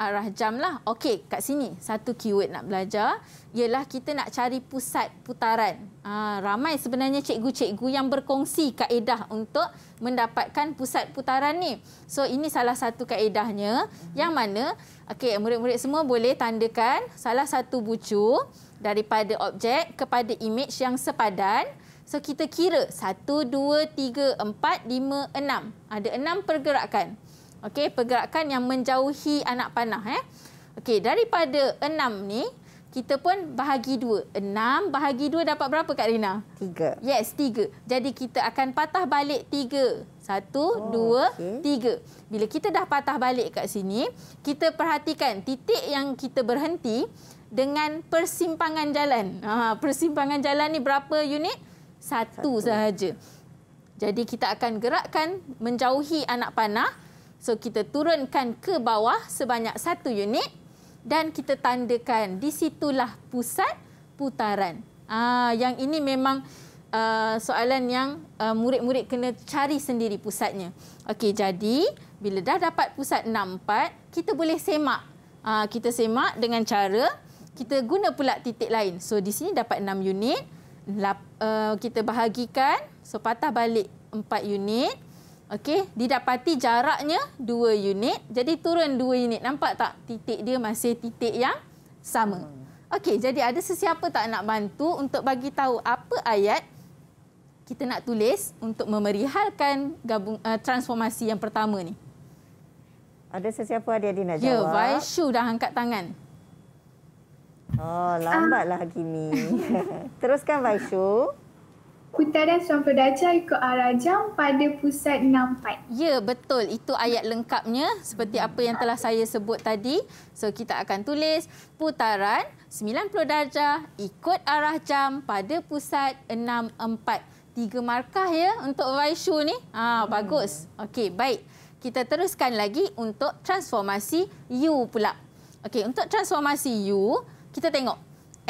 arah jam lah. Okey, kat sini satu keyword nak belajar ialah kita nak cari pusat putaran. Aa, ha, ramai sebenarnya cikgu-cikgu yang berkongsi kaedah untuk mendapatkan pusat putaran ni. So, ini salah satu kaedahnya yang mana okey, murid-murid semua boleh tandakan salah satu bucu daripada objek kepada image yang sepadan. So, kita kira 1, 2, 3, 4, 5, 6. Ada enam pergerakan. Okey, pergerakan yang menjauhi anak panah eh. Okey, daripada 6 ni kita pun bahagi 2. 6 bahagi 2 dapat berapa Kak Rina? 3. Yes, 3. Jadi kita akan patah balik 3. 1 2 3. Bila kita dah patah balik kat sini, kita perhatikan titik yang kita berhenti dengan persimpangan jalan. Ha, persimpangan jalan ni berapa unit? Satu, Satu sahaja. Jadi kita akan gerakkan menjauhi anak panah. So kita turunkan ke bawah sebanyak satu unit dan kita tandakan di situlah pusat putaran. Ah, yang ini memang uh, soalan yang ah, murid-murid uh, kena cari sendiri pusatnya. Okey, jadi bila dah dapat pusat 64, kita boleh semak. Uh, kita semak dengan cara kita guna pula titik lain. So di sini dapat 6 unit. Lap, uh, kita bahagikan, so patah balik 4 unit. Okey, didapati jaraknya 2 unit. Jadi turun 2 unit. Nampak tak titik dia masih titik yang sama. Okey, jadi ada sesiapa tak nak bantu untuk bagi tahu apa ayat kita nak tulis untuk memerihalkan gabung, uh, transformasi yang pertama ni? Ada sesiapa dia adik nak ya, jawab? Ya, Vaishu dah angkat tangan. Oh, lambatlah ah. Hakimi. Teruskan Vaishu. Vaishu. Putaran Suan Pedaja ikut arah jam pada pusat 64. Ya, betul. Itu ayat lengkapnya seperti apa yang telah saya sebut tadi. So kita akan tulis putaran 90 darjah ikut arah jam pada pusat 64. Tiga markah ya untuk Raishu ni. Ha, hmm. bagus. Okey, baik. Kita teruskan lagi untuk transformasi U pula. Okey, untuk transformasi U, kita tengok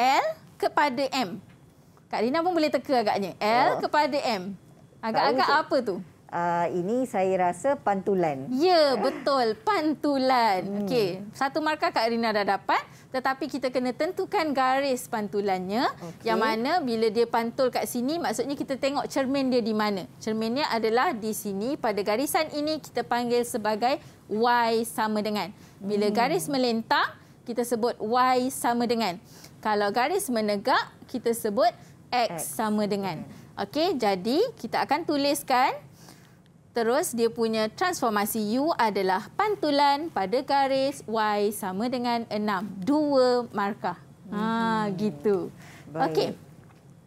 L kepada M. Kak Lina pun boleh teka agaknya. L uh, kepada M. Agak-agak apa tu? Uh, ini saya rasa pantulan. Ya, betul. Pantulan. Hmm. Okey, satu markah Kak Rina dah dapat. Tetapi kita kena tentukan garis pantulannya. Okay. Yang mana bila dia pantul kat sini, maksudnya kita tengok cermin dia di mana. Cerminnya adalah di sini. Pada garisan ini kita panggil sebagai Y sama dengan. Bila hmm. garis melentang kita sebut Y sama dengan. Kalau garis menegak, kita sebut Y. X, X sama dengan. Hmm. Okey, jadi kita akan tuliskan. Terus dia punya transformasi U adalah pantulan pada garis Y sama dengan 6. Dua markah. Ha, hmm. Ha, gitu. Okey.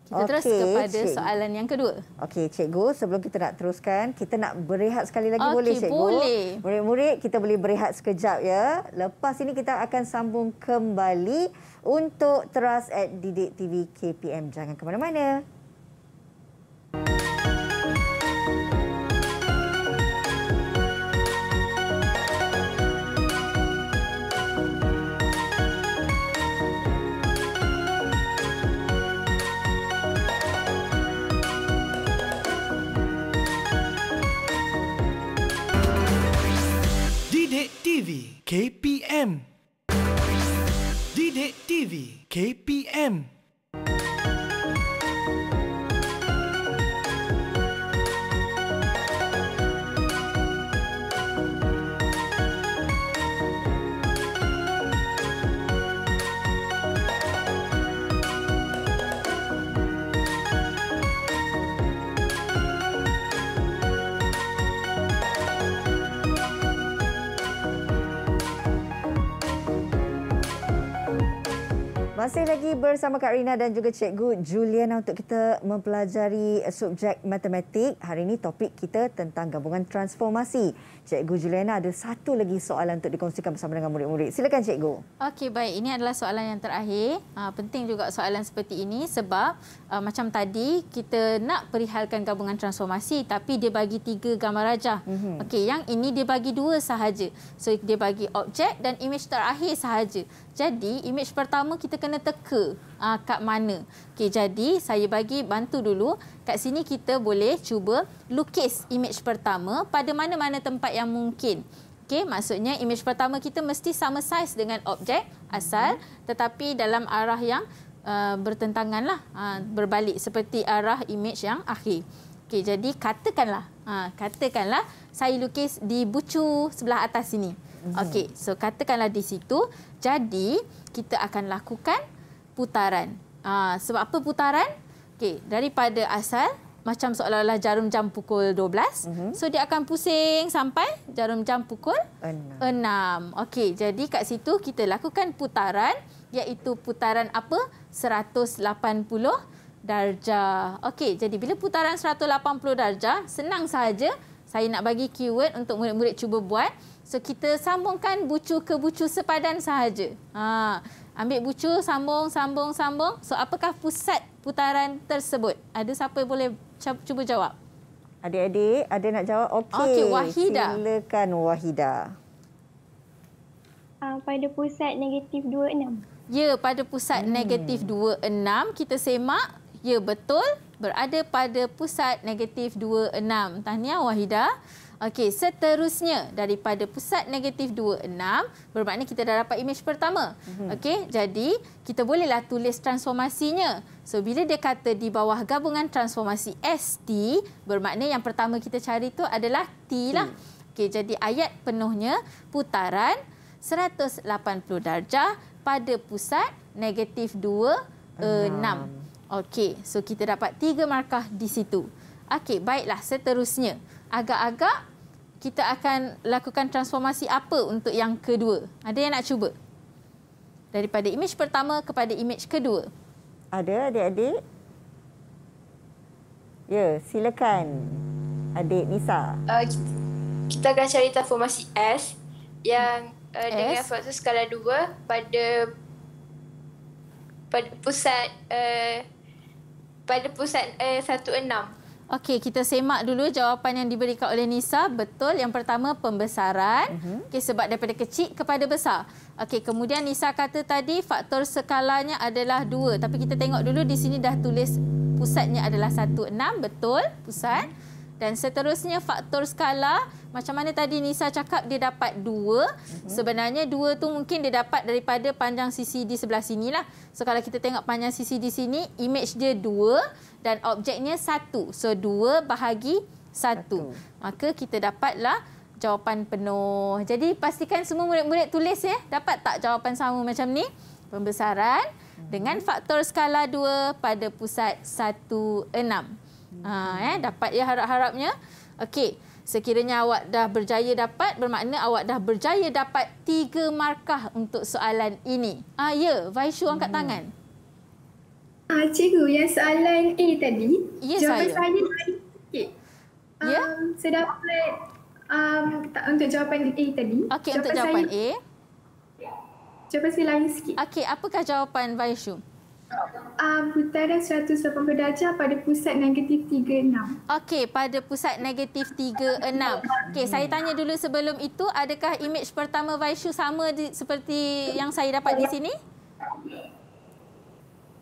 Kita okay, terus kepada cik. soalan yang kedua. Okey, cikgu. Sebelum kita nak teruskan, kita nak berehat sekali lagi okay, boleh, cikgu? Boleh. Murid-murid, kita boleh berehat sekejap ya. Lepas ini kita akan sambung kembali untuk teras at Didik TV KPM. Jangan ke mana-mana. KPM Sidik TV KPM Masih lagi bersama Kak Rina dan juga Cikgu Juliana untuk kita mempelajari subjek matematik. Hari ini topik kita tentang gabungan transformasi. Cikgu Juliana ada satu lagi soalan untuk dikongsikan bersama dengan murid-murid. Silakan Cikgu. Okey, baik. Ini adalah soalan yang terakhir. Uh, penting juga soalan seperti ini sebab uh, macam tadi kita nak perihalkan gabungan transformasi tapi dia bagi tiga gambar raja. Mm-hmm. Okey, yang ini dia bagi dua sahaja. So, dia bagi objek dan imej terakhir sahaja. Jadi, imej pertama kita kena kena teka uh, kat mana. Okey, jadi saya bagi bantu dulu. Kat sini kita boleh cuba lukis image pertama pada mana-mana tempat yang mungkin. Okey, maksudnya image pertama kita mesti sama saiz dengan objek asal tetapi dalam arah yang uh, bertentangan lah, uh, berbalik seperti arah image yang akhir. Okey, jadi katakanlah, uh, katakanlah saya lukis di bucu sebelah atas sini. Mhm. Okey, so katakanlah di situ. Jadi, kita akan lakukan putaran. Ha, sebab apa putaran? Okey, daripada asal macam seolah-olah jarum jam pukul 12. Mm-hmm. So dia akan pusing sampai jarum jam pukul 6. 6. Okey, jadi kat situ kita lakukan putaran iaitu putaran apa? 180 darjah. Okey, jadi bila putaran 180 darjah, senang saja saya nak bagi keyword untuk murid-murid cuba buat. So kita sambungkan bucu ke bucu sepadan sahaja. Ha, ambil bucu, sambung, sambung, sambung. So apakah pusat putaran tersebut? Ada siapa boleh cuba jawab? Adik-adik, ada nak jawab? Okey, okay, Wahida. silakan Wahida. Uh, pada pusat negatif 26. Ya, pada pusat hmm. negatif 26, kita semak. Ya, betul berada pada pusat negatif 26. Tahniah Wahida. Okey, seterusnya daripada pusat negatif 26, bermakna kita dah dapat imej pertama. Mhm. Okey, jadi kita bolehlah tulis transformasinya. So, bila dia kata di bawah gabungan transformasi ST, bermakna yang pertama kita cari itu adalah T lah. Okey, jadi ayat penuhnya putaran 180 darjah pada pusat negatif 26. Okey, so kita dapat tiga markah di situ. Okey, baiklah seterusnya. Agak-agak kita akan lakukan transformasi apa untuk yang kedua? Ada yang nak cuba? Daripada imej pertama kepada imej kedua. Ada adik-adik? Ya, silakan. Adik Nisa. Uh, kita, kita akan cari transformasi S yang uh, S. dengan faktor skala 2 pada pada pusat uh, pada pusat eh, satu eh, enam. Okey, kita semak dulu jawapan yang diberikan oleh Nisa. Betul, yang pertama pembesaran. Uh-huh. Okey, sebab daripada kecil kepada besar. Okey, kemudian Nisa kata tadi faktor skalanya adalah dua. Tapi kita tengok dulu di sini dah tulis pusatnya adalah satu enam. Betul, pusat. Uh-huh. Dan seterusnya faktor skala, macam mana tadi Nisa cakap dia dapat 2. Uh -huh. Sebenarnya dua tu mungkin dia dapat daripada panjang sisi di sebelah sini lah So kalau kita tengok panjang sisi di sini, image dia dua dan objeknya satu So dua bahagi satu Maka kita dapatlah jawapan penuh. Jadi pastikan semua murid-murid tulis ya, dapat tak jawapan sama macam ni? Pembesaran mhm. dengan faktor skala 2 pada pusat 1 6. Ha, eh, dapat ya harap-harapnya. Okey, sekiranya awak dah berjaya dapat, bermakna awak dah berjaya dapat tiga markah untuk soalan ini. Ah ha, Ya, Vaishu angkat hmm. tangan. Ah, cikgu, yang soalan A tadi, ya, jawapan saya, saya Okay. ya Um, saya dapat um, tak, untuk jawapan A tadi. Okey, jawapan untuk jawapan saya, A. Jawapan saya lain sikit. Okey, apakah jawapan Vaishu? Okey, Uh, putaran 180 darjah pada pusat negatif 36. Okey, pada pusat negatif 36. Okey, saya tanya dulu sebelum itu, adakah imej pertama Vaishu sama di, seperti yang saya dapat di sini?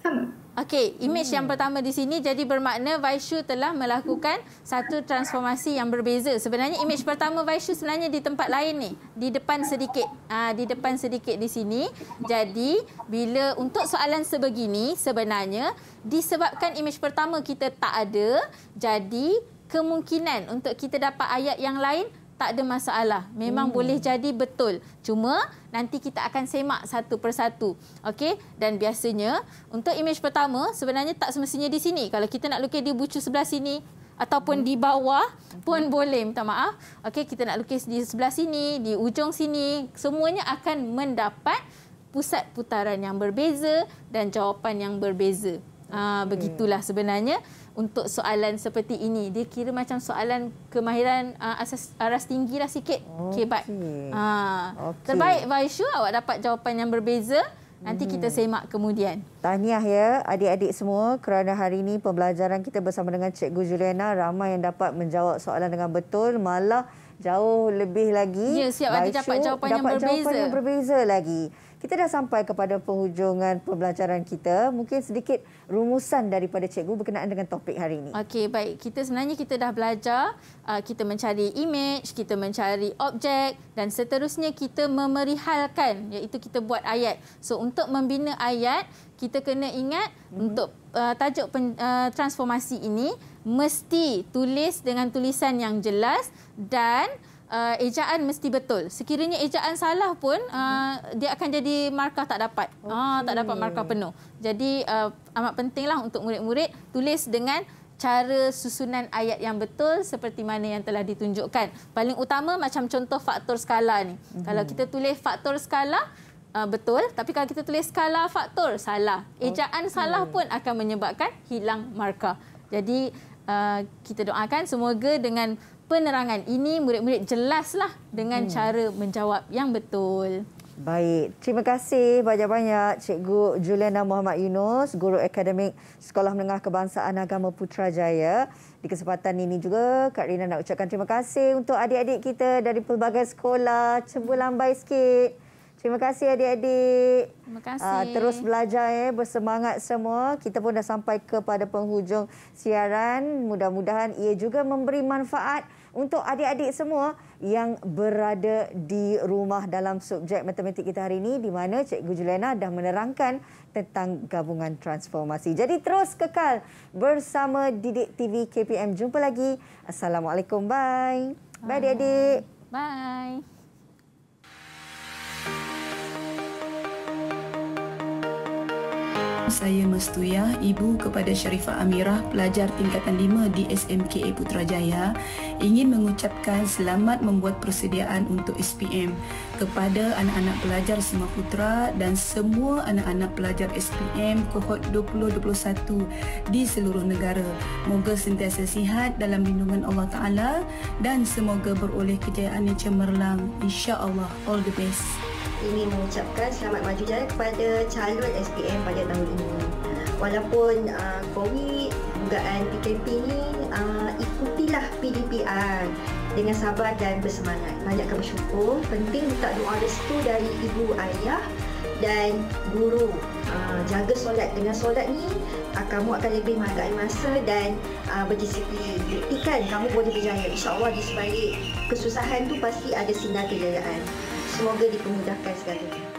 Sama. Okey, image hmm. yang pertama di sini jadi bermakna Vaishu telah melakukan satu transformasi yang berbeza. Sebenarnya image pertama Vaishu sebenarnya di tempat lain ni, di depan sedikit. Ah di depan sedikit di sini. Jadi bila untuk soalan sebegini sebenarnya disebabkan image pertama kita tak ada, jadi kemungkinan untuk kita dapat ayat yang lain tak ada masalah. Memang hmm. boleh jadi betul. Cuma nanti kita akan semak satu persatu. Okey? Dan biasanya untuk imej pertama sebenarnya tak semestinya di sini. Kalau kita nak lukis di bucu sebelah sini ataupun hmm. di bawah pun hmm. boleh. Minta maaf. Okey, kita nak lukis di sebelah sini, di ujung sini. Semuanya akan mendapat pusat putaran yang berbeza dan jawapan yang berbeza. Ah, begitulah sebenarnya untuk soalan seperti ini. Dia kira macam soalan kemahiran uh, asas aras tinggilah sikit. Okey, okay, ha. uh, okay. Terbaik, Vaishu. Awak dapat jawapan yang berbeza. Nanti kita hmm. semak kemudian. Tahniah ya adik-adik semua kerana hari ini pembelajaran kita bersama dengan Cikgu Juliana ramai yang dapat menjawab soalan dengan betul malah jauh lebih lagi. Ya siap ada dapat jawapan dapat yang berbeza. Dapat jawapan yang berbeza lagi. Kita dah sampai kepada penghujungan pembelajaran kita. Mungkin sedikit rumusan daripada cikgu berkenaan dengan topik hari ini. Okey, baik. Kita sebenarnya kita dah belajar uh, kita mencari image, kita mencari objek dan seterusnya kita memerihalkan iaitu kita buat ayat. So untuk membina ayat, kita kena ingat mm-hmm. untuk uh, tajuk pen, uh, transformasi ini mesti tulis dengan tulisan yang jelas dan uh, ejaan mesti betul. Sekiranya ejaan salah pun uh, dia akan jadi markah tak dapat. Okay. Uh, tak dapat markah penuh. Jadi uh, amat pentinglah untuk murid-murid tulis dengan cara susunan ayat yang betul seperti mana yang telah ditunjukkan. Paling utama macam contoh faktor skala ni. Mm-hmm. Kalau kita tulis faktor skala Uh, betul tapi kalau kita tulis skala faktor salah ejaan okay. salah pun akan menyebabkan hilang markah jadi uh, kita doakan semoga dengan penerangan ini murid-murid jelaslah dengan hmm. cara menjawab yang betul. Baik, terima kasih banyak-banyak Cikgu Juliana Muhammad Yunus, Guru Akademik Sekolah Menengah Kebangsaan Agama Putrajaya. Di kesempatan ini juga, Kak Rina nak ucapkan terima kasih untuk adik-adik kita dari pelbagai sekolah. Cembu lambai sikit. Terima kasih adik-adik. Terima ah, kasih. Aa, terus belajar eh, bersemangat semua. Kita pun dah sampai kepada penghujung siaran. Mudah-mudahan ia juga memberi manfaat untuk adik-adik semua yang berada di rumah dalam subjek matematik kita hari ini di mana Cikgu Juliana dah menerangkan tentang gabungan transformasi. Jadi terus kekal bersama Didik TV KPM. Jumpa lagi. Assalamualaikum. Bye. Bye, bye adik-adik. Bye. saya Mestuyah, ibu kepada Sharifah Amirah, pelajar tingkatan 5 di SMKA Putrajaya, ingin mengucapkan selamat membuat persediaan untuk SPM kepada anak-anak pelajar semua putra dan semua anak-anak pelajar SPM kohort 2021 di seluruh negara. Moga sentiasa sihat dalam lindungan Allah Taala dan semoga beroleh kejayaan yang cemerlang. Insya-Allah all the best ingin mengucapkan selamat maju jaya kepada calon SPM pada tahun ini. Walaupun uh, COVID, dugaan PKP ini uh, ah, ikutilah PDPR dengan sabar dan bersemangat. Banyakkan bersyukur, penting minta doa restu dari ibu ayah dan guru. Uh, jaga solat dengan solat ni uh, kamu akan lebih menghargai masa dan uh, berdisiplin. Buktikan kamu boleh berjaya. InsyaAllah di sebalik kesusahan tu pasti ada sinar kejayaan. Semoga dipermudahkan segalanya.